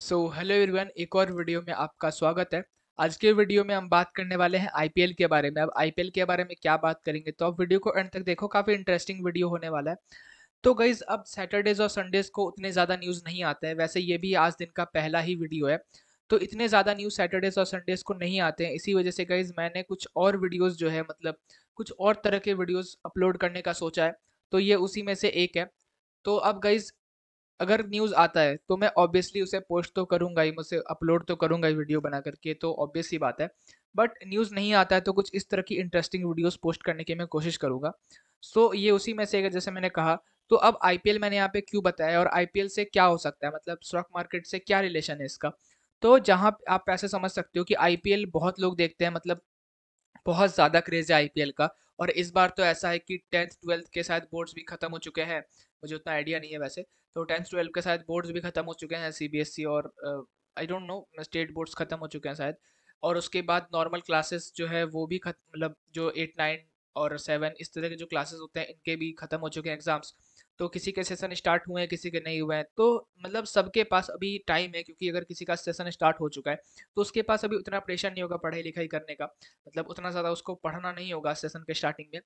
so hello everyone एक और video में आपका स्वागत है आज के वीडियो में हम बात करने वाले हैं आईपीएल के बारे में अब आईपीएल के बारे में क्या बात करेंगे तो आप वीडियो को एंड तक देखो काफ़ी इंटरेस्टिंग वीडियो होने वाला है तो गाइज अब सैटरडेज और संडेज को उतने ज़्यादा न्यूज़ नहीं आते हैं वैसे ये भी आज दिन का पहला ही वीडियो है तो इतने ज़्यादा न्यूज़ सैटरडेज और संडेज को नहीं आते हैं इसी वजह से गाइज मैंने कुछ और वीडियोज़ जो है मतलब कुछ और तरह के वीडियोज़ अपलोड करने का सोचा है तो ये उसी में से एक है तो अब गाइज अगर न्यूज़ आता है तो मैं ऑब्वियसली उसे पोस्ट तो करूंगा ही मुझसे अपलोड तो करूँगा ही वीडियो बना करके तो ऑब्वियस ही बात है बट न्यूज़ नहीं आता है तो कुछ इस तरह की इंटरेस्टिंग वीडियोस पोस्ट करने की मैं कोशिश करूंगा सो so, ये उसी में से अगर जैसे मैंने कहा तो अब आई मैंने यहाँ पे क्यों बताया और आई से क्या हो सकता है मतलब स्टॉक मार्केट से क्या रिलेशन है इसका तो जहाँ आप ऐसे समझ सकते हो कि आई बहुत लोग देखते हैं मतलब बहुत ज़्यादा क्रेज़ है आई का और इस बार तो ऐसा है कि टेंथ ट्वेल्थ के शायद बोर्ड्स भी खत्म हो चुके हैं मुझे उतना आइडिया नहीं है वैसे तो टेंथ ट्वेल्थ के शायद बोर्ड्स भी खत्म हो चुके हैं सी e और I don't know state boards खत्म हो चुके हैं शायद और उसके बाद नॉर्मल क्लासेस जो है वो भी मतलब जो एट नाइन और सेवन इस तरह के जो क्लासेस होते हैं इनके भी खत्म हो चुके हैं एग्जाम्स तो किसी के सेशन स्टार्ट हुए हैं किसी के नहीं हुए हैं तो मतलब सबके पास अभी टाइम है क्योंकि अगर किसी का सेशन स्टार्ट हो चुका है तो उसके पास अभी उतना प्रेशर नहीं होगा पढ़ाई लिखाई करने का मतलब उतना ज़्यादा उसको पढ़ना नहीं होगा सेशन के स्टार्टिंग में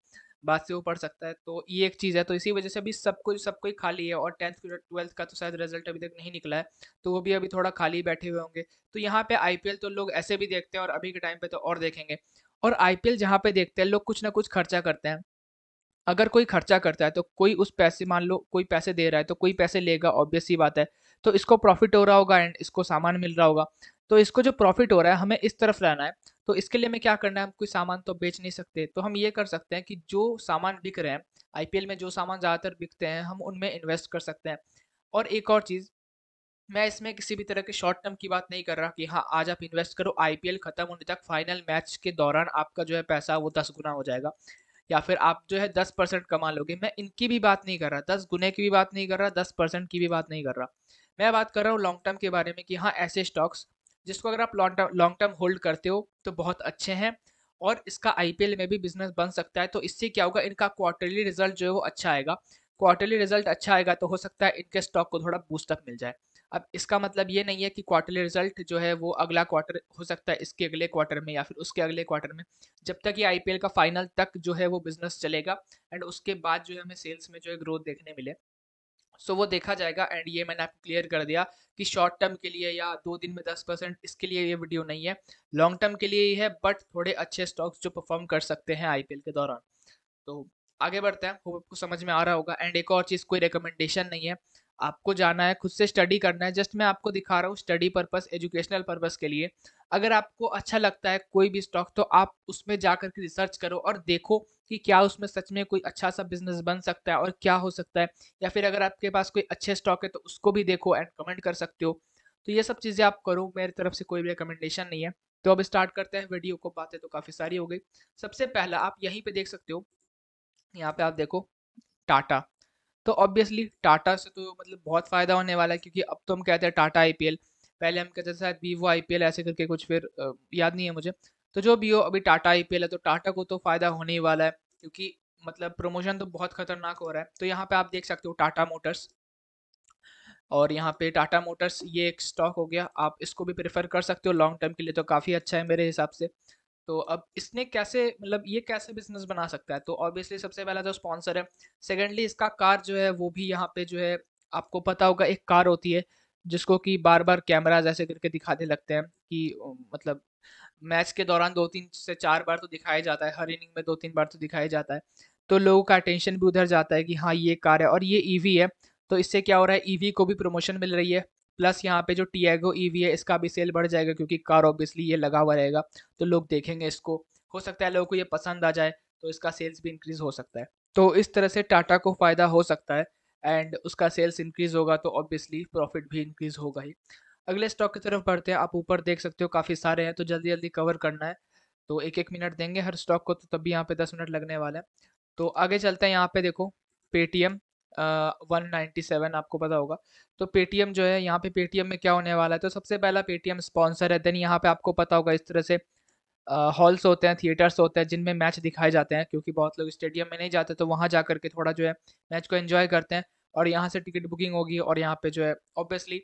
बाद से वो पढ़ सकता है तो ये एक चीज़ है तो इसी वजह से अभी सबको सबको ही खाली है और टेंथ ट्वेल्थ का तो शायद रिजल्ट अभी तक नहीं निकला है तो वो भी अभी थोड़ा खाली बैठे हुए होंगे तो यहाँ पर आई तो लोग ऐसे भी देखते हैं और अभी के टाइम पर तो और देखेंगे और आई जहाँ देखते हैं लोग कुछ ना कुछ खर्चा करते हैं अगर कोई खर्चा करता है तो कोई उस पैसे मान लो कोई पैसे दे रहा है तो कोई पैसे लेगा ऑब्वियस ही बात है तो इसको प्रॉफिट हो रहा होगा एंड इसको सामान मिल रहा होगा तो इसको जो प्रॉफिट हो रहा है हमें इस तरफ रहना है तो इसके लिए हमें क्या करना है हम कोई सामान तो बेच नहीं सकते तो हम ये कर सकते हैं कि जो सामान बिक रहे हैं आई में जो सामान ज़्यादातर बिकते हैं हम उनमें इन्वेस्ट कर सकते हैं और एक और चीज़ मैं इसमें किसी भी तरह के शॉर्ट टर्म की बात नहीं कर रहा कि हाँ आज आप इन्वेस्ट करो आईपीएल खत्म होने तक फाइनल मैच के दौरान आपका जो है पैसा वो दस गुना हो जाएगा या फिर आप जो है दस परसेंट कमा लोगे मैं इनकी भी बात नहीं कर रहा दस गुने की भी बात नहीं कर रहा दस परसेंट की भी बात नहीं कर रहा मैं बात कर रहा हूँ लॉन्ग टर्म के बारे में कि हाँ ऐसे स्टॉक्स जिसको अगर आप long term long term hold करते हो तो बहुत अच्छे हैं और इसका आई में भी बिजनेस बन सकता है तो इससे क्या होगा इनका क्वार्टरली रिजल्ट जो है वो अच्छा आएगा क्वार्टरली रिजल्ट अच्छा आएगा तो हो सकता है इनके स्टॉक को थोड़ा बूस्टअप मिल जाए अब इसका मतलब ये नहीं है कि क्वार्टरली रिजल्ट जो है वो अगला क्वार्टर हो सकता है इसके अगले क्वार्टर में या फिर उसके अगले क्वार्टर में जब तक ये आईपीएल का फाइनल तक जो है वो बिजनेस चलेगा एंड उसके बाद जो है हमें सेल्स में जो है ग्रोथ देखने मिले सो so, वो देखा जाएगा एंड ये मैंने आपको क्लियर कर दिया कि शॉर्ट टर्म के लिए या दो दिन में दस परसेंट इसके लिए ये वीडियो नहीं है लॉन्ग टर्म के लिए ही है बट थोड़े अच्छे स्टॉक्स जो परफॉर्म कर सकते हैं आईपीएल के दौरान तो आगे बढ़ते हैं वो आपको समझ में आ रहा होगा एंड एक और चीज़ कोई रिकमेंडेशन नहीं है आपको जाना है खुद से स्टडी करना है जस्ट मैं आपको दिखा रहा हूँ स्टडी पर्पस एजुकेशनल पर्पस के लिए अगर आपको अच्छा लगता है कोई भी स्टॉक तो आप उसमें जा करके के रिसर्च करो और देखो कि क्या उसमें सच में कोई अच्छा सा बिजनेस बन सकता है और क्या हो सकता है या फिर अगर आपके पास कोई अच्छे स्टॉक है तो उसको भी देखो एंड कमेंट कर सकते हो तो ये सब चीज़ें आप करो मेरी तरफ से कोई भी रिकमेंडेशन नहीं है तो अब स्टार्ट करते हैं वीडियो को बातें तो काफ़ी सारी हो गई सबसे पहला आप यहीं पर देख सकते हो यहाँ पर आप देखो टाटा तो ऑब्वियसली टाटा से तो मतलब बहुत फ़ायदा होने वाला है क्योंकि अब तो हम कहते हैं टाटा आई पहले हम कहते थे शायद वीवो आई ऐसे करके कुछ फिर याद नहीं है मुझे तो जो भी हो अभी टाटा आई है तो टाटा को तो फ़ायदा होने ही वाला है क्योंकि मतलब प्रमोशन तो बहुत खतरनाक हो रहा है तो यहाँ पे आप देख सकते हो टाटा मोटर्स और यहाँ पे टाटा मोटर्स ये एक स्टॉक हो गया आप इसको भी प्रेफर कर सकते हो लॉन्ग टर्म के लिए तो काफ़ी अच्छा है मेरे हिसाब से तो अब इसने कैसे मतलब ये कैसे बिजनेस बना सकता है तो ऑब्वियसली सबसे पहला जो स्पॉन्सर है सेकेंडली इसका कार जो है वो भी यहाँ पे जो है आपको पता होगा एक कार होती है जिसको कि बार बार कैमराज ऐसे करके दिखाने लगते हैं कि मतलब मैच के दौरान दो तीन से चार बार तो दिखाया जाता है हर इनिंग में दो तीन बार तो दिखाया जाता है तो लोगों का अटेंशन भी उधर जाता है कि हाँ ये कार है और ये ईवी e है तो इससे क्या हो रहा है ईवी e को भी प्रमोशन मिल रही है प्लस यहाँ पे जो टीएगो ईवी है इसका भी सेल बढ़ जाएगा क्योंकि कार ऑब्वियसली ये लगा हुआ रहेगा तो लोग देखेंगे इसको हो सकता है लोगों को ये पसंद आ जाए तो इसका सेल्स भी इंक्रीज हो सकता है तो इस तरह से टाटा को फ़ायदा हो सकता है एंड उसका सेल्स इंक्रीज होगा तो ऑब्वियसली प्रॉफिट भी इंक्रीज होगा ही अगले स्टॉक की तरफ बढ़ते हैं आप ऊपर देख सकते हो काफ़ी सारे हैं तो जल्दी जल्दी कवर करना है तो एक एक मिनट देंगे हर स्टॉक को तो तब भी यहाँ पे दस मिनट लगने वाला है तो आगे चलते हैं यहाँ पे देखो पेटीएम वन नाइन्टी सेवन आपको पता होगा तो पेटीएम जो है यहाँ पे पेटीएम में क्या होने वाला है तो सबसे पहला पेटीएम स्पॉन्सर है देन यहाँ पे आपको पता होगा इस तरह से हॉल्स होते हैं थिएटर्स होते हैं जिनमें मैच दिखाए जाते हैं क्योंकि बहुत लोग स्टेडियम में नहीं जाते तो वहाँ जा करके थोड़ा जो है मैच को एन्जॉय करते हैं और यहाँ से टिकट बुकिंग होगी और यहाँ पर जो है ऑब्वियसली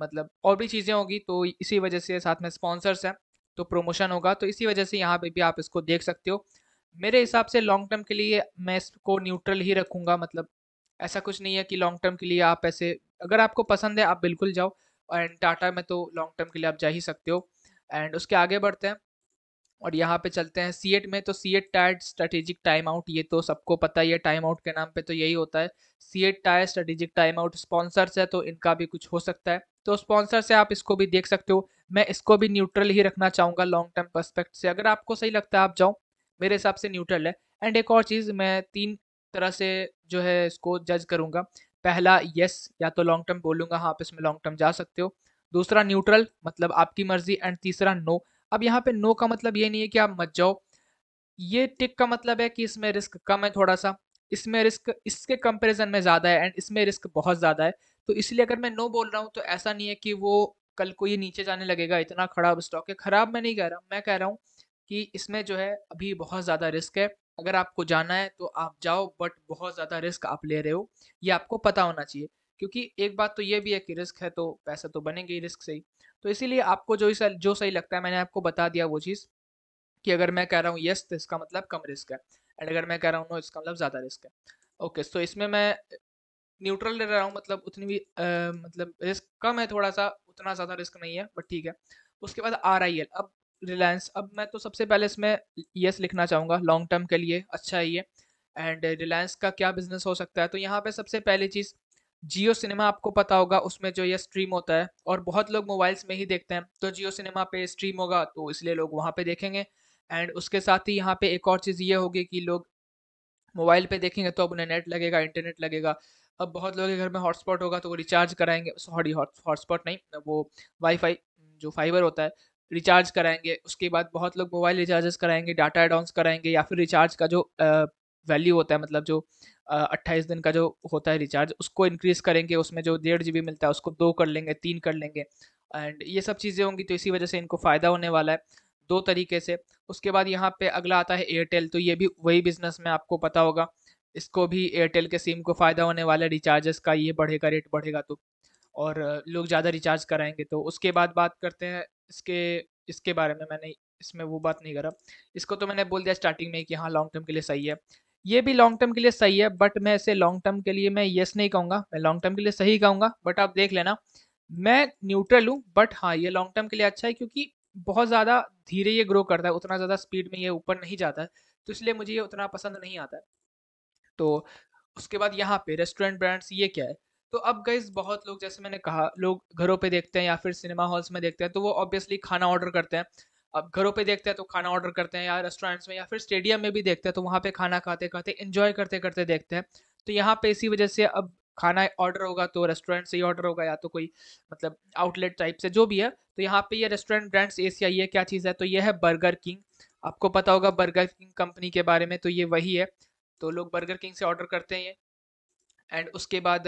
मतलब और भी चीज़ें होगी तो इसी वजह से साथ में स्पॉन्सर्स हैं तो प्रोमोशन होगा तो इसी वजह से यहाँ पे भी आप इसको देख सकते हो मेरे हिसाब से लॉन्ग टर्म के लिए मैं इसको न्यूट्रल ही रखूँगा मतलब ऐसा कुछ नहीं है कि लॉन्ग टर्म के लिए आप ऐसे अगर आपको पसंद है आप बिल्कुल जाओ एंड टाटा में तो लॉन्ग टर्म के लिए आप जा ही सकते हो एंड उसके आगे बढ़ते हैं और यहाँ पे चलते हैं सी में तो CEAT tyre strategic time out ये तो सबको पता ही है टाइम आउट के नाम पे तो यही होता है CEAT tyre strategic time out sponsors है तो इनका भी कुछ हो सकता है तो स्पॉन्सर से आप इसको भी देख सकते हो मैं इसको भी न्यूट्रल ही रखना चाहूँगा लॉन्ग टर्म परस्पेक्ट से अगर आपको सही लगता है आप जाओ मेरे हिसाब से न्यूट्रल है एंड एक और चीज़ मैं तीन तरह से जो है इसको जज करूंगा पहला येस या तो लॉन्ग टर्म बोलूंगा हाँ आप इसमें लॉन्ग टर्म जा सकते हो दूसरा न्यूट्रल मतलब आपकी मर्जी एंड तीसरा नो अब यहाँ पे नो का मतलब ये नहीं है कि आप मत जाओ ये टिक का मतलब है कि इसमें रिस्क कम है थोड़ा सा इसमें रिस्क इसके कंपेरिजन में ज़्यादा है एंड इसमें रिस्क बहुत ज़्यादा है तो इसलिए अगर मैं नो बोल रहा हूँ तो ऐसा नहीं है कि वो कल को ये नीचे जाने लगेगा इतना खराब स्टॉक है खराब मैं नहीं कह रहा मैं कह रहा हूँ कि इसमें जो है अभी बहुत ज़्यादा रिस्क है अगर आपको जाना है तो आप जाओ बट बहुत ज़्यादा रिस्क आप ले रहे हो ये आपको पता होना चाहिए क्योंकि एक बात तो ये भी है कि रिस्क है तो पैसा तो बनेंगे ही रिस्क से ही तो इसीलिए आपको जो इस जो सही लगता है मैंने आपको बता दिया वो चीज़ कि अगर मैं कह रहा हूँ यस तो इसका मतलब कम रिस्क है एंड अगर मैं कह रहा हूँ नो इसका मतलब ज़्यादा रिस्क है ओके तो इसमें मैं न्यूट्रल ले रहा हूँ मतलब उतनी भी आ, मतलब रिस्क कम है थोड़ा सा उतना ज़्यादा रिस्क नहीं है बट ठीक है उसके बाद आर आई एल अब रिलायंस अब मैं तो सबसे पहले इसमें यस लिखना चाहूँगा लॉन्ग टर्म के लिए अच्छा है ये एंड रिलायंस का क्या बिजनेस हो सकता है तो यहाँ पे सबसे पहली चीज़ जियो सिनेमा आपको पता होगा उसमें जो ये स्ट्रीम होता है और बहुत लोग मोबाइल्स में ही देखते हैं तो जियो सिनेमा पे स्ट्रीम होगा तो इसलिए लोग वहाँ पे देखेंगे एंड उसके साथ ही यहाँ पे एक और चीज़ ये होगी कि लोग मोबाइल पे देखेंगे तो अब उन्हें नेट लगेगा इंटरनेट लगेगा अब बहुत लोगों के घर में हॉटस्पॉट होगा तो वो रिचार्ज कराएंगे सॉरी हॉटस्पॉट नहीं वो वाईफाई जो फाइबर होता है रिचार्ज कराएंगे उसके बाद बहुत लोग मोबाइल रिचार्जेस कराएंगे डाटा एडाउंस कराएंगे या फिर रिचार्ज का जो वैल्यू होता है मतलब जो अट्ठाईस दिन का जो होता है रिचार्ज उसको इंक्रीज़ करेंगे उसमें जो डेढ़ जी मिलता है उसको दो कर लेंगे तीन कर लेंगे एंड ये सब चीज़ें होंगी तो इसी वजह से इनको फ़ायदा होने वाला है दो तरीके से उसके बाद यहाँ पे अगला आता है एयरटेल तो ये भी वही बिजनेस में आपको पता होगा इसको भी एयरटेल के सिम को फ़ायदा होने वाला है रिचार्जेस का ये बढ़ेगा रेट बढ़ेगा तो और लोग ज़्यादा रिचार्ज कराएंगे तो उसके बाद बात करते हैं इसके इसके बारे में मैंने इसमें वो बात नहीं करा इसको तो मैंने बोल दिया स्टार्टिंग में कि हाँ लॉन्ग टर्म के लिए सही है ये भी लॉन्ग टर्म के लिए सही है बट मैं इसे लॉन्ग टर्म के लिए मैं येस नहीं कहूँगा मैं लॉन्ग टर्म के लिए सही कहूँगा बट आप देख लेना मैं न्यूट्रल हूँ बट हाँ ये लॉन्ग टर्म के लिए अच्छा है क्योंकि बहुत ज़्यादा धीरे ये ग्रो करता है उतना ज़्यादा स्पीड में ये ऊपर नहीं जाता है तो इसलिए मुझे ये उतना पसंद नहीं आता है तो उसके बाद यहाँ पे रेस्टोरेंट ब्रांड्स ये क्या है तो अब गाइज बहुत लोग जैसे मैंने कहा लोग घरों पे देखते हैं या फिर सिनेमा हॉल्स में देखते हैं तो वो ऑब्वियसली खाना ऑर्डर करते हैं अब घरों पे देखते हैं तो खाना ऑर्डर करते हैं या रेस्टोरेंट्स में या फिर स्टेडियम में भी देखते हैं तो वहाँ पे खाना खाते खाते इन्जॉय करते करते देखते हैं तो यहाँ पे इसी वजह से अब खाना ऑर्डर होगा तो रेस्टोरेंट से ही ऑर्डर होगा या तो कोई मतलब आउटलेट टाइप से जो भी है तो यहाँ पे ये रेस्टोरेंट ब्रांड्स एशिया ये क्या चीज़ है तो ये है बर्गर किंग आपको पता होगा बर्गर किंग कंपनी के बारे में तो ये वही है तो लोग बर्गर किंग से ऑर्डर करते हैं ये एंड उसके बाद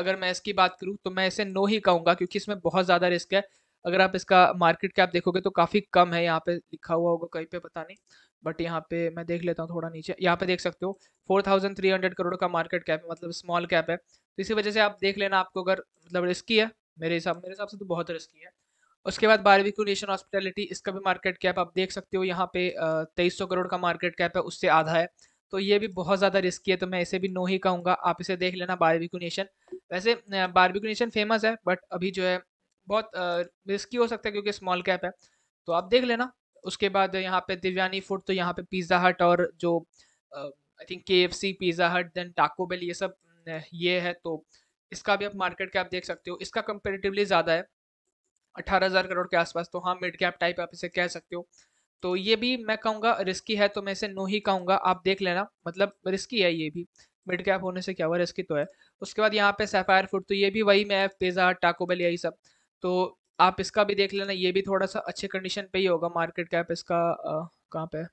अगर मैं इसकी बात करूँ तो मैं इसे नो ही कहूँगा क्योंकि इसमें बहुत ज़्यादा रिस्क है अगर आप इसका मार्केट कैप देखोगे तो काफ़ी कम है यहाँ पे लिखा हुआ होगा कहीं पे पता नहीं बट यहाँ पे मैं देख लेता हूँ थोड़ा नीचे यहाँ पे देख सकते हो 4,300 करोड़ का मार्केट कैप है मतलब स्मॉल कैप है तो इसी वजह से आप देख लेना आपको अगर मतलब रिस्की है मेरे हिसाब मेरे हिसाब से तो बहुत रिस्की है उसके बाद बारहवीं नेशन हॉस्पिटलिटी इसका भी मार्केट कैप आप देख सकते हो यहाँ पे तेईस करोड़ का मार्केट कैप है उससे आधा है तो ये भी बहुत ज़्यादा रिस्की है तो मैं इसे भी नो ही कहूँगा आप इसे देख लेना बारबिकू नेशन वैसे बारबिकू नेशन फेमस है बट अभी जो है बहुत रिस्की हो सकता है क्योंकि स्मॉल कैप है तो आप देख लेना उसके बाद यहाँ पे दिव्यानी फूड तो यहाँ पे पिज़्ज़ा हट और जो I think K F C Pizza Hut then Taco Bell ये सब ये है तो इसका भी आप मार्केट कैप देख सकते हो इसका कंपेरेटिवली ज़्यादा है अठारह हज़ार करोड़ के आसपास तो हाँ मिड कैप टाइप आप इसे कह सकते हो तो ये भी मैं कहूँगा रिस्की है तो मैं इसे नो ही कहूँगा आप देख लेना मतलब रिस्की है ये भी मिड कैप होने से क्या हुआ रिस्की तो है उसके बाद यहाँ पे सेफायर फूड तो ये भी वही मैं पिज़्ज़ा टाकोबल यही सब तो आप इसका भी देख लेना ये भी थोड़ा सा अच्छे कंडीशन पर ही होगा मार्केट कैप इसका कहाँ पर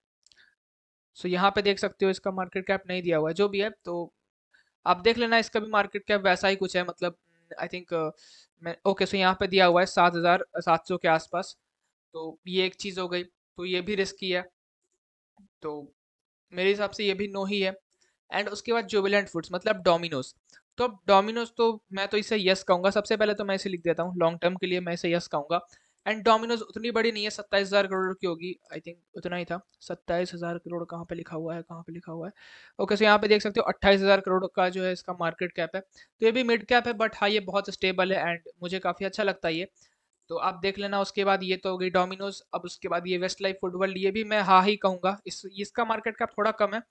सो यहाँ पर देख सकते हो इसका मार्केट कैप नहीं दिया हुआ है जो भी है तो आप देख लेना इसका भी मार्केट कैप वैसा ही कुछ है मतलब आई थिंक मैं ओके सो यहाँ पे दिया हुआ है सात हज़ार सात सौ के आसपास तो ये एक चीज़ हो गई तो ये भी रिस्की है तो मेरे हिसाब से ये भी नो ही है एंड उसके बाद जुबिलेंट फूड्स मतलब डोमिनोज तो अब डोमिनोज तो मैं तो इसे यस कहूँगा सबसे पहले तो मैं इसे लिख देता हूँ लॉन्ग टर्म के लिए मैं इसे यस कहूँगा एंड डोमिनोज उतनी बड़ी नहीं है सत्ताईस हज़ार करोड़ की होगी आई थिंक उतना ही था सत्ताईस हज़ार करोड़ कहाँ पे लिखा हुआ है कहाँ पे लिखा हुआ है ओके सो यहाँ पे देख सकते हो अट्ठाईस हज़ार करोड़ का जो है इसका मार्केट कैप है तो ये भी मिड कैप है बट हाँ ये बहुत स्टेबल है एंड मुझे काफ़ी अच्छा लगता है ये तो आप देख लेना उसके बाद ये तो हो गई डोमिनोज अब उसके बाद ये वेस्ट लाइफ फुटबॉल ये भी मैं हाँ ही कहूँगा इस इसका मार्केट का थोड़ा कम है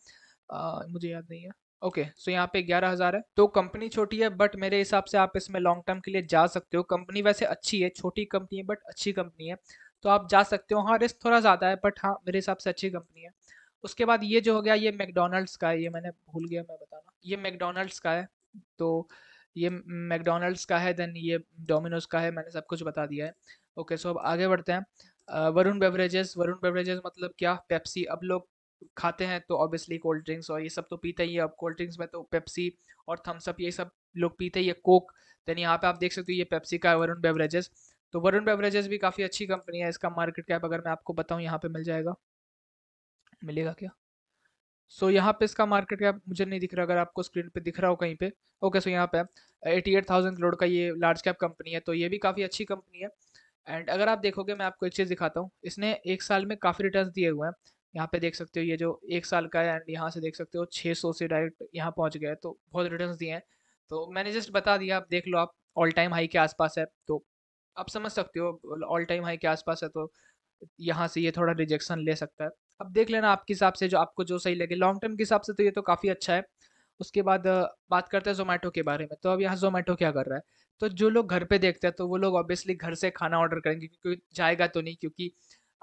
आ, मुझे याद नहीं है ओके सो यहाँ पे ग्यारह हज़ार है तो कंपनी छोटी है बट मेरे हिसाब से आप इसमें लॉन्ग टर्म के लिए जा सकते हो कंपनी वैसे अच्छी है छोटी कंपनी है बट अच्छी कंपनी है तो आप जा सकते हो हाँ रिस्क थोड़ा ज़्यादा है बट हाँ मेरे हिसाब से अच्छी कंपनी है उसके बाद ये जो हो गया ये मैकडोनल्ड्स का है ये मैंने भूल गया मैं बताना ये मैकडोनल्ड्स का है तो ये मैकडोनल्ड्स का है देन ये डोमिनोज का है मैंने सब कुछ बता दिया है ओके सो अब आगे बढ़ते हैं वरुण बेवरेजेस वरुण बेवरेजेस मतलब क्या पेप्सी अब लोग खाते हैं तो ऑब्वियसली कोल्ड ड्रिंक्स और ये सब तो पीते ही है अब कोल्ड ड्रिंक्स में तो पेप्सी और थम्सअप ये सब लोग पीते ही है कोक देन यहाँ पे आप देख सकते हो ये पेप्सी का वरुण बेवरेजेस तो वरुण बेवरेजेस भी काफ़ी अच्छी कंपनी है इसका मार्केट कैप अगर मैं आपको बताऊँ यहाँ पे मिल जाएगा मिलेगा क्या सो so, यहाँ पे इसका मार्केट कैप मुझे नहीं दिख रहा अगर आपको स्क्रीन पे दिख रहा हो कहीं पे ओके सो यहाँ पे एटी एट थाउजेंड करोड़ का ये लार्ज कैप कंपनी है तो ये भी काफ़ी अच्छी कंपनी है एंड अगर आप देखोगे मैं आपको एक चीज़ दिखाता हूँ इसने एक साल में काफ़ी रिटर्न दिए हुए हैं यहाँ पे देख सकते हो ये जो एक साल का है एंड यहाँ से देख सकते हो सौ से डायरेक्ट यहाँ पहुँच गया है तो बहुत रिटर्न दिए हैं तो मैंने जस्ट बता दिया आप देख लो आप ऑल टाइम हाई के आसपास है तो आप समझ सकते हो ऑल टाइम हाई के आसपास है तो यहाँ से ये थोड़ा रिजेक्शन ले सकता है अब देख लेना आपके हिसाब से जो आपको जो सही लगे लॉन्ग टर्म के हिसाब से तो ये तो काफ़ी अच्छा है उसके बाद बात करते हैं जोमेटो के बारे में तो अब यहाँ जोमेटो क्या कर रहा है तो जो लोग घर पे देखते हैं तो वो लोग ऑब्वियसली घर से खाना ऑर्डर करेंगे क्योंकि जाएगा तो नहीं क्योंकि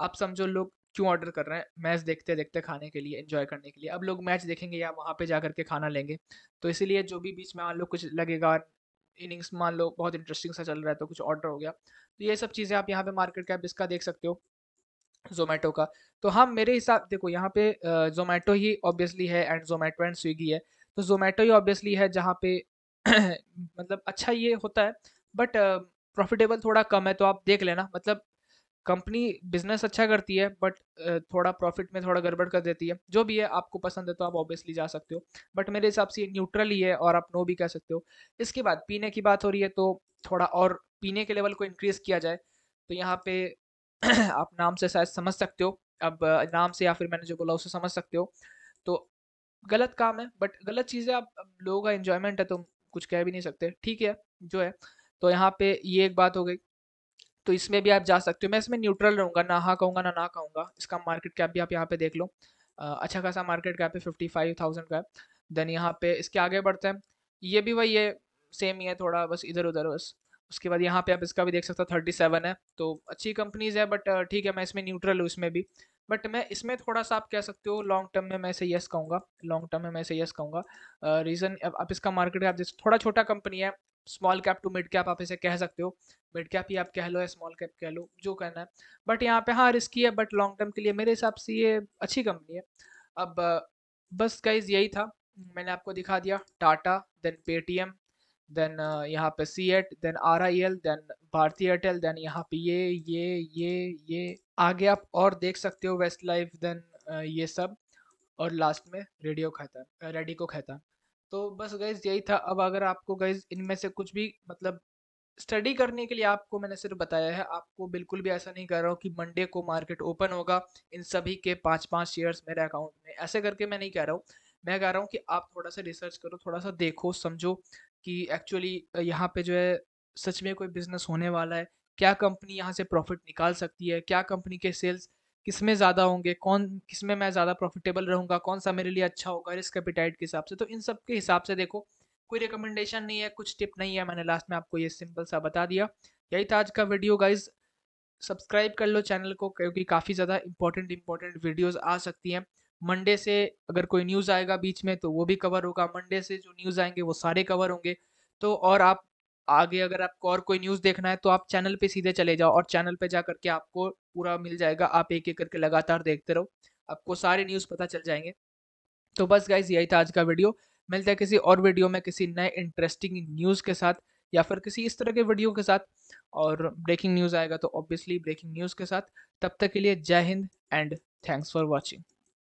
आप समझो लोग क्यों ऑर्डर कर रहे हैं मैच देखते देखते खाने के लिए एंजॉय करने के लिए अब लोग मैच देखेंगे या वहाँ पे जा के खाना लेंगे तो इसीलिए जो भी बीच में मान लो कुछ लगेगा इनिंग्स मान लो बहुत इंटरेस्टिंग सा चल रहा है तो कुछ ऑर्डर हो गया तो ये सब चीज़ें आप यहाँ पे मार्केट कैप इसका देख सकते हो जोमेटो का तो हम मेरे हिसाब देखो यहाँ पे जोमेटो ही ऑब्वियसली है एंड जोमेटो एंड स्विगी है तो जोमेटो ही ऑब्वियसली है जहाँ पे मतलब अच्छा ये होता है बट प्रॉफिटेबल थोड़ा कम है तो आप देख लेना मतलब कंपनी बिजनेस अच्छा करती है बट थोड़ा प्रॉफिट में थोड़ा गड़बड़ कर देती है जो भी है आपको पसंद है तो आप ऑब्वियसली जा सकते हो बट मेरे हिसाब से न्यूट्रल ही है और आप नो भी कह सकते हो इसके बाद पीने की बात हो रही है तो थोड़ा और पीने के लेवल को इंक्रीज़ किया जाए तो यहाँ पे आप नाम से शायद समझ सकते हो अब नाम से या फिर मैंने जो बोला उसे समझ सकते हो तो गलत काम है बट गलत चीज़ें आप लोगों का इन्जॉयमेंट है तो कुछ कह भी नहीं सकते ठीक है जो है तो यहाँ पे ये एक बात हो गई तो इसमें भी आप जा सकते हो मैं इसमें न्यूट्रल रहूँगा ना हाँ कहूँगा ना ना कहूँगा इसका मार्केट कैप भी आप यहाँ पे देख लो अच्छा खासा मार्केट कैप है फिफ्टी फाइव थाउजेंड का है देन यहाँ पे इसके आगे बढ़ते हैं ये भी वही है सेम ही है थोड़ा बस इधर उधर बस उसके बाद यहाँ पे आप इसका भी देख सकते हो थर्टी सेवन है तो अच्छी कंपनीज है बट ठीक है मैं इसमें न्यूट्रल हूँ इसमें भी बट मैं इसमें थोड़ा सा आप कह सकते हो लॉन्ग टर्म में मैं इसे यस कहूँगा लॉन्ग टर्म में मैं इसे यस कहूँगा रीज़न आप इसका मार्केट आप जैसे थोड़ा छोटा कंपनी है small cap to mid cap आप इसे कह सकते हो मिड कैप ही आप कह लो या स्मॉल कैप कह लो जो कहना है बट यहाँ पे हाँ रिस्की है बट लॉन्ग टर्म के लिए मेरे हिसाब से ये अच्छी कंपनी है अब बस गाइज यही था मैंने आपको दिखा दिया Tata then Paytm then uh, यहाँ पे CEAT then R I L then Bharti Airtel then यहाँ पे ये ये ये ये आगे आप और देख सकते हो वेस्ट लाइफ देन ये सब और लास्ट में रेडियो खैतान रेडिको खैतान तो बस गैज़ यही था अब अगर आपको गैज़ इनमें से कुछ भी मतलब स्टडी करने के लिए आपको मैंने सिर्फ बताया है आपको बिल्कुल भी ऐसा नहीं कर रहा हूँ कि मंडे को मार्केट ओपन होगा इन सभी के पाँच पाँच शेयर्स मेरे अकाउंट में ऐसे करके मैं नहीं कह रहा हूँ मैं कह रहा हूँ कि आप थोड़ा सा रिसर्च करो थोड़ा सा देखो समझो कि एक्चुअली यहाँ पे जो है सच में कोई बिजनेस होने वाला है क्या कंपनी यहाँ से प्रॉफिट निकाल सकती है क्या कंपनी के सेल्स किस में ज़्यादा होंगे कौन किस में मैं ज़्यादा प्रॉफिटेबल रहूँगा कौन सा मेरे लिए अच्छा होगा रिस्क कैपिटाइट के हिसाब से तो इन सब के हिसाब से देखो कोई रिकमेंडेशन नहीं है कुछ टिप नहीं है मैंने लास्ट में आपको ये सिंपल सा बता दिया यही था आज का वीडियो गाइज सब्सक्राइब कर लो चैनल को क्योंकि काफ़ी ज़्यादा इंपॉर्टेंट इंपॉर्टेंट वीडियोज़ आ सकती हैं मंडे से अगर कोई न्यूज़ आएगा बीच में तो वो भी कवर होगा मंडे से जो न्यूज़ आएंगे वो सारे कवर होंगे तो और आप आगे अगर आपको और कोई न्यूज़ देखना है तो आप चैनल पे सीधे चले जाओ और चैनल पे जा करके आपको पूरा मिल जाएगा आप एक एक करके लगातार देखते रहो आपको सारे न्यूज़ पता चल जाएंगे तो बस गाइज यही था आज का वीडियो मिलता है किसी और वीडियो में किसी नए इंटरेस्टिंग न्यूज़ के साथ या फिर किसी इस तरह के वीडियो के साथ और ब्रेकिंग न्यूज़ आएगा तो ऑब्वियसली ब्रेकिंग न्यूज़ के साथ तब तक के लिए जय हिंद एंड थैंक्स फॉर वॉचिंग